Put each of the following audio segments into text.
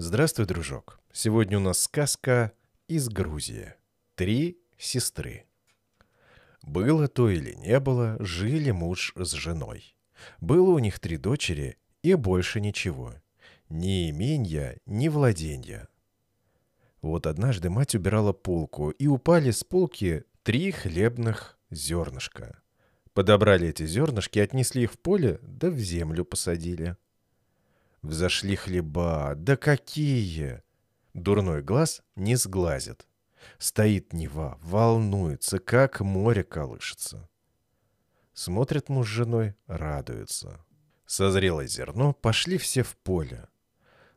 Здравствуй, дружок. Сегодня у нас сказка из Грузии. Три сестры. Было то или не было, жили муж с женой. Было у них три дочери и больше ничего. Ни именья, ни владенья. Вот однажды мать убирала полку, и упали с полки три хлебных зернышка. Подобрали эти зернышки, отнесли их в поле, да в землю посадили – Взошли хлеба, да какие! Дурной глаз не сглазит. Стоит Нева, волнуется, как море колышется. Смотрят муж с женой, радуются. Созрело зерно, пошли все в поле.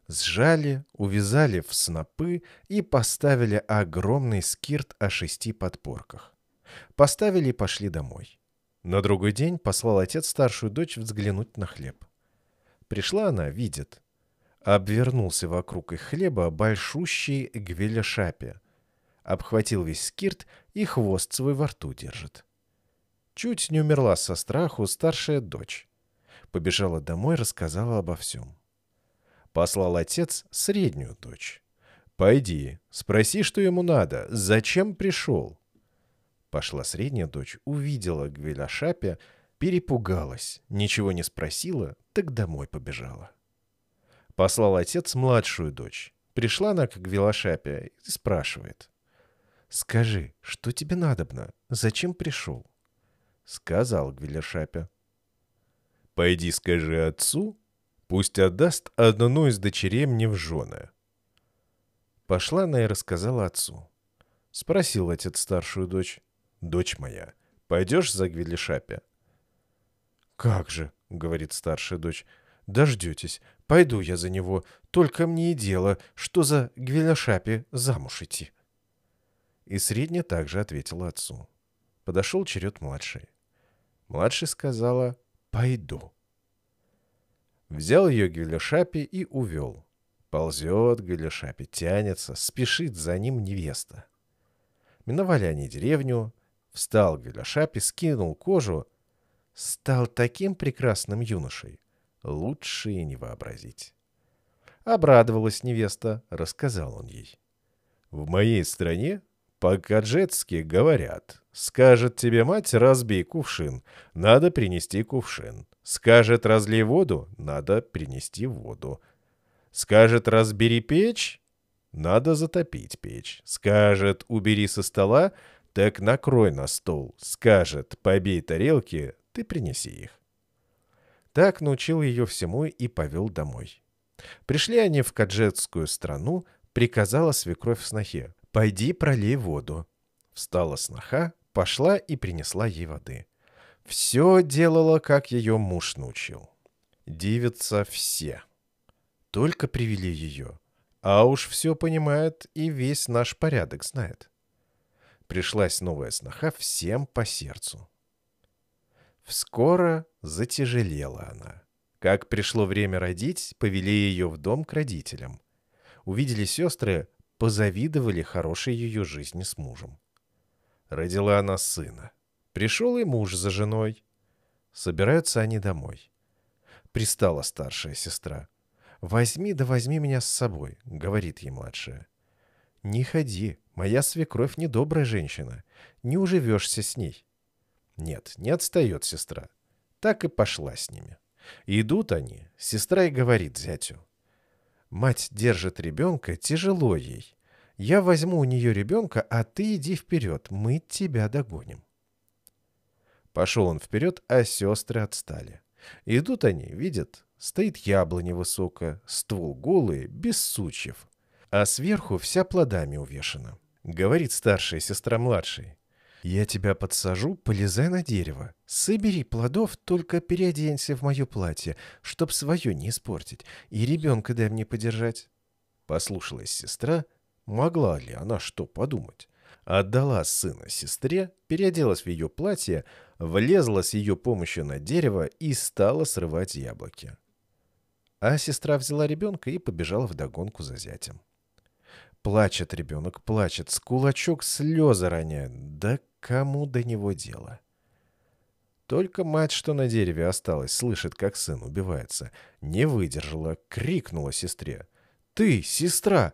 Сжали, увязали в снопы и поставили огромный скирт о шести подпорках. Поставили и пошли домой. На другой день послал отец старшую дочь взглянуть на хлеб. Пришла она, видит. Обвернулся вокруг их хлеба большущий гвеляшапе. Обхватил весь скирт и хвост свой во рту держит. Чуть не умерла со страху старшая дочь. Побежала домой, рассказала обо всем. Послал отец среднюю дочь. «Пойди, спроси, что ему надо, зачем пришел?» Пошла средняя дочь, увидела Гвеляшапе, Перепугалась, ничего не спросила, так домой побежала. Послал отец младшую дочь. Пришла она к Гвилошапе и спрашивает. «Скажи, что тебе надобно? Зачем пришел?» Сказал Гвилошапе. «Пойди скажи отцу, пусть отдаст одну из дочерей мне в жены». Пошла она и рассказала отцу. Спросил отец старшую дочь. «Дочь моя, пойдешь за Гвилишапе?» «Как же», — говорит старшая дочь, — «дождетесь. Пойду я за него. Только мне и дело, что за Гвеляшапе замуж идти». И средняя также ответила отцу. Подошел черед младшей. Младшая сказала «Пойду». Взял ее Гвеляшапи и увел. Ползет Гвеляшапи, тянется, спешит за ним невеста. Миновали они деревню. Встал Гвеляшапи, скинул кожу, стал таким прекрасным юношей. Лучше и не вообразить. Обрадовалась невеста, рассказал он ей. «В моей стране по-каджетски говорят. Скажет тебе мать, разбей кувшин, надо принести кувшин. Скажет, разлей воду, надо принести воду. Скажет, разбери печь, надо затопить печь. Скажет, убери со стола, так накрой на стол. Скажет, побей тарелки, ты принеси их. Так научил ее всему и повел домой. Пришли они в каджетскую страну, приказала свекровь снохе. «Пойди пролей воду». Встала сноха, пошла и принесла ей воды. Все делала, как ее муж научил. Дивятся все. Только привели ее. А уж все понимает и весь наш порядок знает. Пришлась новая сноха всем по сердцу. Вскоро затяжелела она. Как пришло время родить, повели ее в дом к родителям. Увидели сестры, позавидовали хорошей ее жизни с мужем. Родила она сына. Пришел и муж за женой. Собираются они домой. Пристала старшая сестра. «Возьми да возьми меня с собой», — говорит ей младшая. «Не ходи, моя свекровь недобрая женщина. Не уживешься с ней. Нет, не отстает сестра. Так и пошла с ними. Идут они, сестра и говорит зятю. Мать держит ребенка, тяжело ей. Я возьму у нее ребенка, а ты иди вперед, мы тебя догоним. Пошел он вперед, а сестры отстали. Идут они, видят, стоит яблоня высокая, ствол голый, без сучьев. А сверху вся плодами увешана. Говорит старшая сестра младшей. Я тебя подсажу, полезай на дерево. Собери плодов, только переоденься в мое платье, чтоб свое не испортить, и ребенка дай мне подержать». Послушалась сестра. Могла ли она что подумать? Отдала сына сестре, переоделась в ее платье, влезла с ее помощью на дерево и стала срывать яблоки. А сестра взяла ребенка и побежала вдогонку за зятем. Плачет ребенок, плачет, с кулачок слезы роняет. Да кому до него дело? Только мать, что на дереве осталась, слышит, как сын убивается. Не выдержала, крикнула сестре. «Ты, сестра!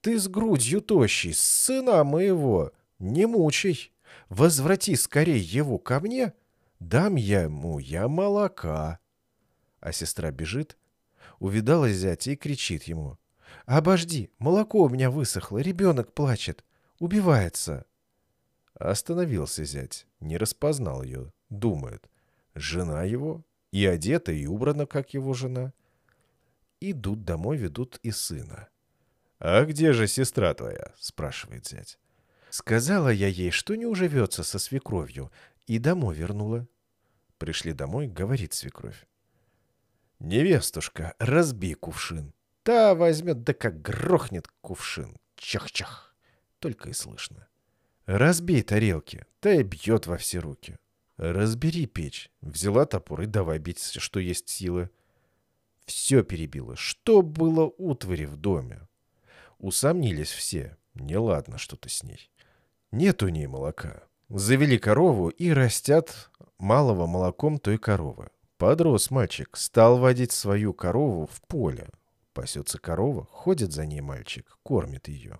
Ты с грудью тощий, сына моего! Не мучай! Возврати скорей его ко мне! Дам я ему я молока!» А сестра бежит, увидала зятя и кричит ему. «Обожди, молоко у меня высохло, ребенок плачет, убивается». Остановился зять, не распознал ее, думает. Жена его, и одета, и убрана, как его жена. Идут домой, ведут и сына. «А где же сестра твоя?» — спрашивает зять. «Сказала я ей, что не уживется со свекровью, и домой вернула». Пришли домой, говорит свекровь. «Невестушка, разби кувшин. Та возьмет, да как грохнет кувшин. Чах-чах. Только и слышно. Разбей тарелки, та и бьет во все руки. Разбери печь. Взяла топор и давай бить, что есть силы. Все перебило. Что было утвари в доме? Усомнились все. Неладно что-то с ней. Нет у ней молока. Завели корову и растят малого молоком той коровы. Подрос мальчик, стал водить свою корову в поле. Пасется корова, ходит за ней мальчик, кормит ее.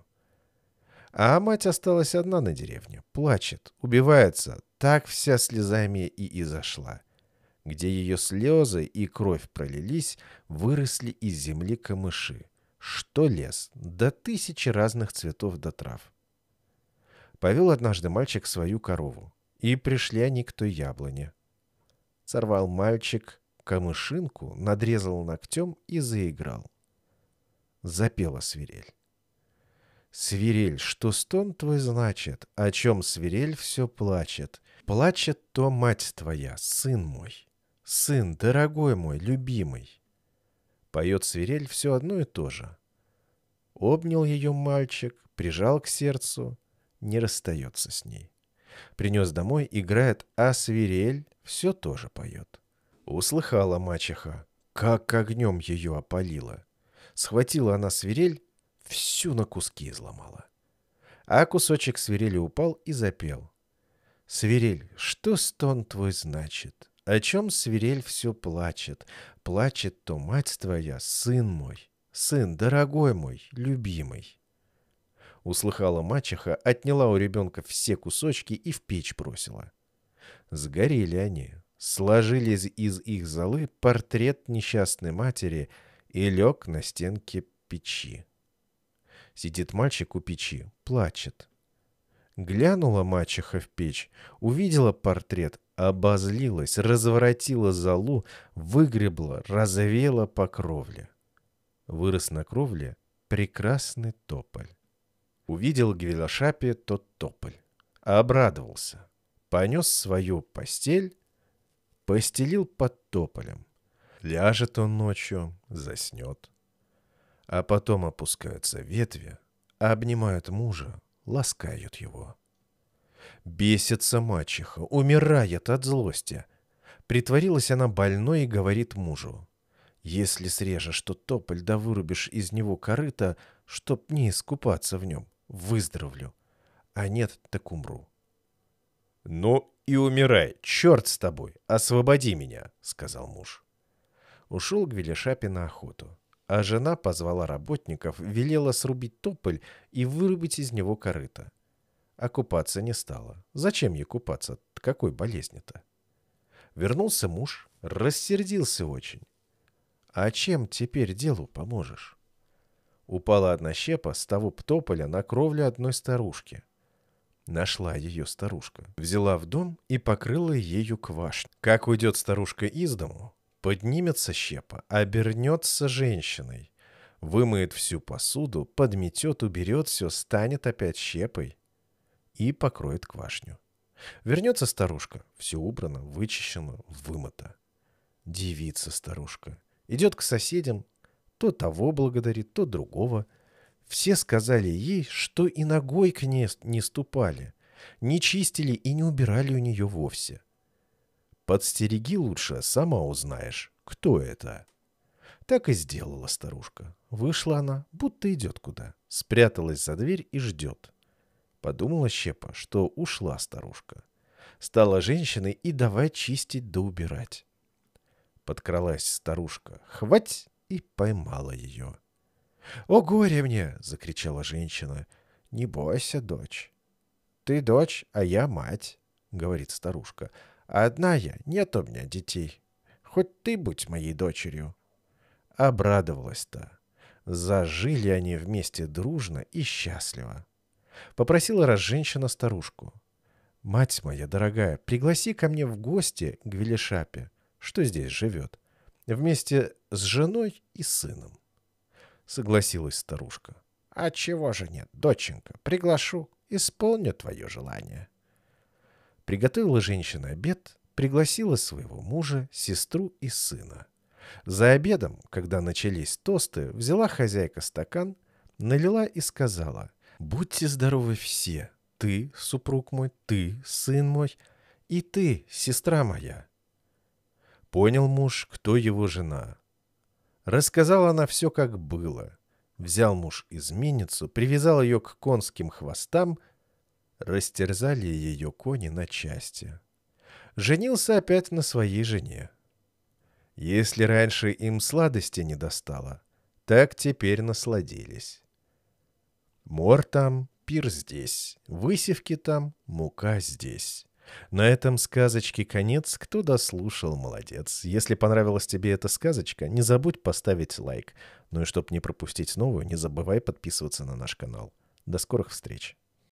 А мать осталась одна на деревне, плачет, убивается, так вся слезами и изошла. Где ее слезы и кровь пролились, выросли из земли камыши. Что лес, да тысячи разных цветов до да трав. Повел однажды мальчик свою корову, и пришли они к той яблоне. Сорвал мальчик камышинку, надрезал ногтем и заиграл — запела свирель. Свирель, что стон твой значит, о чем свирель все плачет. Плачет то мать твоя, сын мой, сын, дорогой мой, любимый. Поет свирель все одно и то же. Обнял ее мальчик, прижал к сердцу, не расстается с ней. Принес домой, играет, а свирель все тоже поет. Услыхала мачеха, как огнем ее опалила. Схватила она свирель, всю на куски изломала. А кусочек свирели упал и запел. «Свирель, что стон твой значит? О чем свирель все плачет? Плачет то мать твоя, сын мой, сын дорогой мой, любимый». Услыхала мачеха, отняла у ребенка все кусочки и в печь бросила. Сгорели они, сложились из их золы портрет несчастной матери — и лег на стенке печи. Сидит мальчик у печи, плачет. Глянула мачеха в печь, увидела портрет, обозлилась, разворотила залу, выгребла, разовела по кровле. Вырос на кровле прекрасный тополь. Увидел Гвилошапе тот тополь. Обрадовался. Понес свою постель, постелил под тополем. Ляжет он ночью, заснет. А потом опускаются ветви, обнимают мужа, ласкают его. Бесится мачеха, умирает от злости. Притворилась она больной и говорит мужу. «Если срежешь тот тополь да вырубишь из него корыто, чтоб не искупаться в нем, выздоровлю. А нет, так умру». «Ну и умирай, черт с тобой, освободи меня», — сказал муж ушел к Велишапе на охоту. А жена позвала работников, велела срубить тополь и вырубить из него корыто. А купаться не стала. Зачем ей купаться? Какой болезни-то? Вернулся муж, рассердился очень. А чем теперь делу поможешь? Упала одна щепа с того тополя на кровлю одной старушки. Нашла ее старушка, взяла в дом и покрыла ею квашню. Как уйдет старушка из дому, Поднимется щепа, обернется женщиной. вымыет всю посуду, подметет, уберет все, станет опять щепой и покроет квашню. Вернется старушка, все убрано, вычищено, вымыто. Девица старушка. Идет к соседям, то того благодарит, то другого. Все сказали ей, что и ногой к ней не ступали, не чистили и не убирали у нее вовсе. Подстереги лучше, сама узнаешь, кто это». Так и сделала старушка. Вышла она, будто идет куда. Спряталась за дверь и ждет. Подумала Щепа, что ушла старушка. Стала женщиной и давай чистить да убирать. Подкралась старушка. «Хвать!» и поймала ее. «О, горе мне!» — закричала женщина. «Не бойся, дочь». «Ты дочь, а я мать», — говорит старушка. А одна я, нет у меня детей. Хоть ты будь моей дочерью. Обрадовалась-то. Зажили они вместе дружно и счастливо. Попросила раз женщина старушку. «Мать моя дорогая, пригласи ко мне в гости к Велишапе, что здесь живет, вместе с женой и сыном». Согласилась старушка. «А чего же нет, доченька, приглашу, исполню твое желание». Приготовила женщина обед, пригласила своего мужа, сестру и сына. За обедом, когда начались тосты, взяла хозяйка стакан, налила и сказала «Будьте здоровы все, ты, супруг мой, ты, сын мой, и ты, сестра моя». Понял муж, кто его жена. Рассказала она все, как было. Взял муж изменницу, привязал ее к конским хвостам Растерзали ее кони на части. Женился опять на своей жене. Если раньше им сладости не достало, так теперь насладились. Мор там, пир здесь, высевки там, мука здесь. На этом сказочке конец. Кто дослушал, молодец. Если понравилась тебе эта сказочка, не забудь поставить лайк. Ну и чтобы не пропустить новую, не забывай подписываться на наш канал. До скорых встреч!